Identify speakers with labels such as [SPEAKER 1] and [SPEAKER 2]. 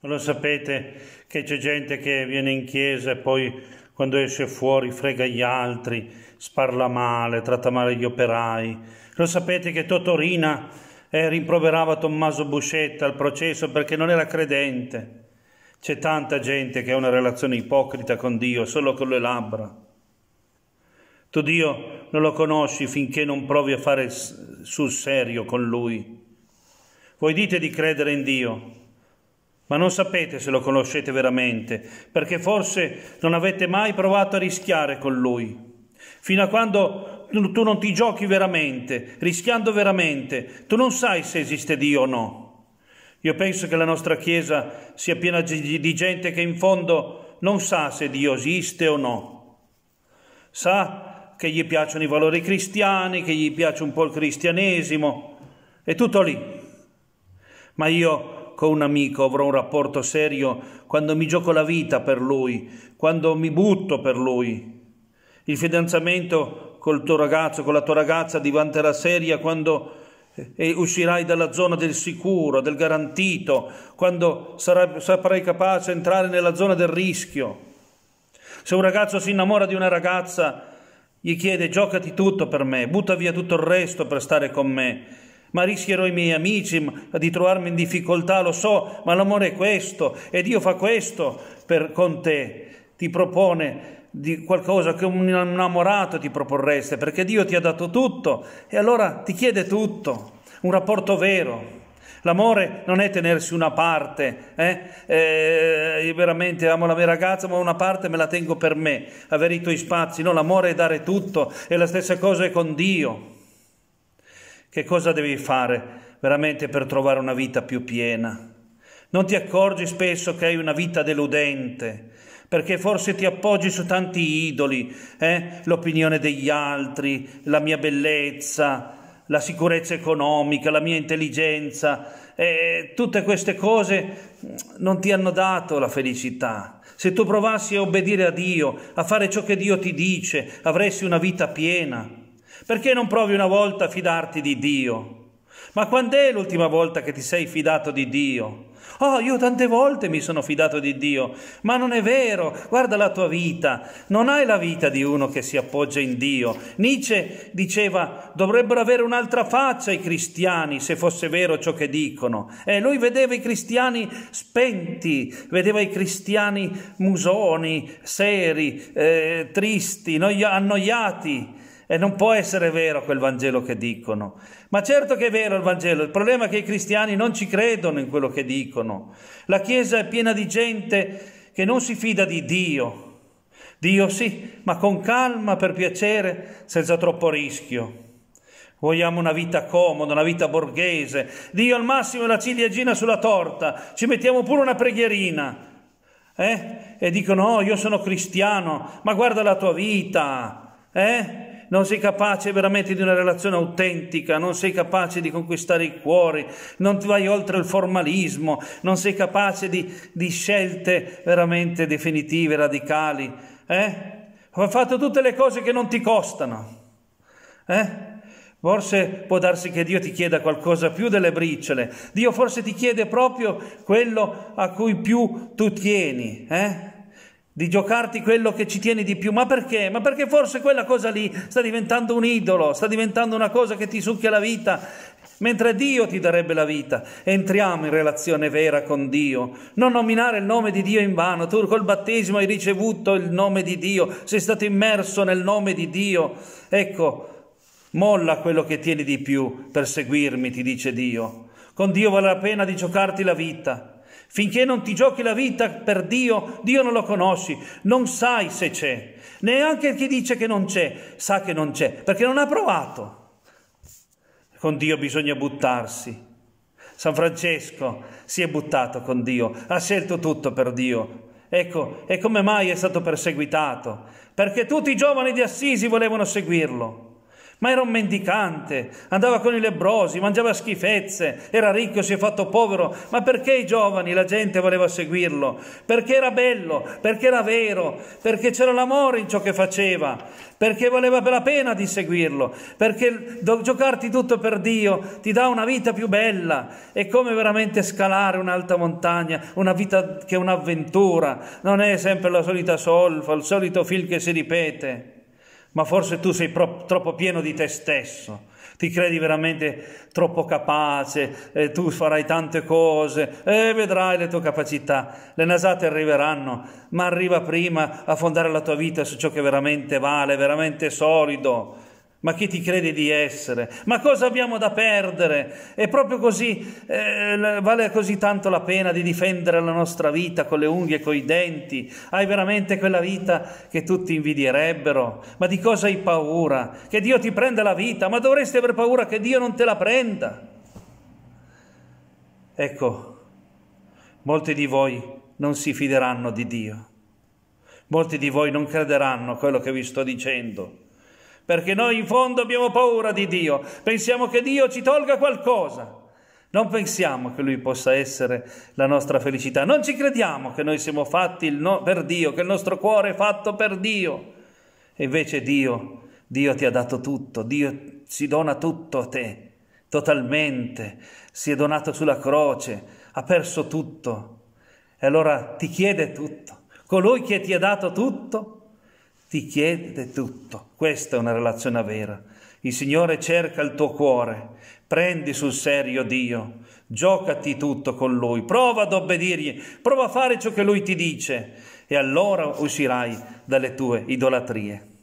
[SPEAKER 1] Non lo sapete che c'è gente che viene in chiesa e poi quando esce fuori frega gli altri, sparla male, tratta male gli operai. Lo sapete che Totorina eh, rimproverava Tommaso Buscetta al processo perché non era credente. C'è tanta gente che ha una relazione ipocrita con Dio solo con le labbra. Tu Dio non lo conosci finché non provi a fare sul serio con Lui. Voi dite di credere in Dio, ma non sapete se lo conoscete veramente, perché forse non avete mai provato a rischiare con lui. Fino a quando tu non ti giochi veramente, rischiando veramente, tu non sai se esiste Dio o no. Io penso che la nostra Chiesa sia piena di gente che in fondo non sa se Dio esiste o no. Sa che gli piacciono i valori cristiani, che gli piace un po' il cristianesimo, è tutto lì. Ma io con un amico avrò un rapporto serio quando mi gioco la vita per lui, quando mi butto per lui. Il fidanzamento col tuo ragazzo, con la tua ragazza diventerà seria quando eh, e uscirai dalla zona del sicuro, del garantito, quando sarai, saprai capace di entrare nella zona del rischio. Se un ragazzo si innamora di una ragazza, gli chiede giocati tutto per me, butta via tutto il resto per stare con me ma rischierò i miei amici di trovarmi in difficoltà, lo so, ma l'amore è questo e Dio fa questo per, con te, ti propone di qualcosa che un innamorato ti proporreste, perché Dio ti ha dato tutto e allora ti chiede tutto, un rapporto vero. L'amore non è tenersi una parte, eh? Eh, io veramente amo la mia ragazza, ma una parte me la tengo per me, avere i tuoi spazi, no, l'amore è dare tutto e la stessa cosa è con Dio. Che cosa devi fare veramente per trovare una vita più piena? Non ti accorgi spesso che hai una vita deludente, perché forse ti appoggi su tanti idoli, eh? l'opinione degli altri, la mia bellezza, la sicurezza economica, la mia intelligenza, eh, tutte queste cose non ti hanno dato la felicità. Se tu provassi a obbedire a Dio, a fare ciò che Dio ti dice, avresti una vita piena. Perché non provi una volta a fidarti di Dio? Ma quando è l'ultima volta che ti sei fidato di Dio? Oh, io tante volte mi sono fidato di Dio, ma non è vero, guarda la tua vita, non hai la vita di uno che si appoggia in Dio. Nietzsche diceva, dovrebbero avere un'altra faccia i cristiani se fosse vero ciò che dicono. E eh, lui vedeva i cristiani spenti, vedeva i cristiani musoni, seri, eh, tristi, annoiati. E non può essere vero quel Vangelo che dicono. Ma certo che è vero il Vangelo, il problema è che i cristiani non ci credono in quello che dicono. La Chiesa è piena di gente che non si fida di Dio. Dio sì, ma con calma, per piacere, senza troppo rischio. Vogliamo una vita comoda, una vita borghese. Dio al massimo la ciliegina sulla torta. Ci mettiamo pure una preghierina. Eh? E dicono, oh, io sono cristiano, ma guarda la tua vita. Eh? non sei capace veramente di una relazione autentica, non sei capace di conquistare i cuori, non ti vai oltre il formalismo, non sei capace di, di scelte veramente definitive, radicali. Eh? Ho fatto tutte le cose che non ti costano. Eh? Forse può darsi che Dio ti chieda qualcosa più delle briciole. Dio forse ti chiede proprio quello a cui più tu tieni. Eh? di giocarti quello che ci tieni di più. Ma perché? Ma perché forse quella cosa lì sta diventando un idolo, sta diventando una cosa che ti succhia la vita, mentre Dio ti darebbe la vita. Entriamo in relazione vera con Dio. Non nominare il nome di Dio in vano. Tu col battesimo hai ricevuto il nome di Dio, sei stato immerso nel nome di Dio. Ecco, molla quello che tieni di più per seguirmi, ti dice Dio. Con Dio vale la pena di giocarti la vita. Finché non ti giochi la vita per Dio, Dio non lo conosci, non sai se c'è. Neanche chi dice che non c'è sa che non c'è, perché non ha provato. Con Dio bisogna buttarsi. San Francesco si è buttato con Dio, ha scelto tutto per Dio. Ecco, e come mai è stato perseguitato? Perché tutti i giovani di Assisi volevano seguirlo ma era un mendicante, andava con i lebrosi, mangiava schifezze, era ricco, si è fatto povero, ma perché i giovani, la gente voleva seguirlo? Perché era bello, perché era vero, perché c'era l'amore in ciò che faceva, perché valeva la pena di seguirlo, perché giocarti tutto per Dio ti dà una vita più bella, è come veramente scalare un'alta montagna, una vita che è un'avventura, non è sempre la solita solfa, il solito film che si ripete ma forse tu sei pro- troppo pieno di te stesso, ti credi veramente troppo capace, e eh, tu farai tante cose e eh, vedrai le tue capacità, le nasate arriveranno, ma arriva prima a fondare la tua vita su ciò che veramente vale, veramente solido, ma chi ti crede di essere? Ma cosa abbiamo da perdere? E proprio così, eh, vale così tanto la pena di difendere la nostra vita con le unghie e coi denti? Hai veramente quella vita che tutti invidierebbero? Ma di cosa hai paura? Che Dio ti prenda la vita? Ma dovresti aver paura che Dio non te la prenda? Ecco, molti di voi non si fideranno di Dio. Molti di voi non crederanno a quello che vi sto dicendo perché noi in fondo abbiamo paura di Dio, pensiamo che Dio ci tolga qualcosa. Non pensiamo che Lui possa essere la nostra felicità, non ci crediamo che noi siamo fatti no- per Dio, che il nostro cuore è fatto per Dio. E invece Dio, Dio ti ha dato tutto, Dio si dona tutto a te, totalmente, si è donato sulla croce, ha perso tutto. E allora ti chiede tutto. Colui che ti ha dato tutto ti chiede tutto. Questa è una relazione vera. Il Signore cerca il tuo cuore, prendi sul serio Dio, giocati tutto con Lui, prova ad obbedirgli, prova a fare ciò che Lui ti dice e allora uscirai dalle tue idolatrie.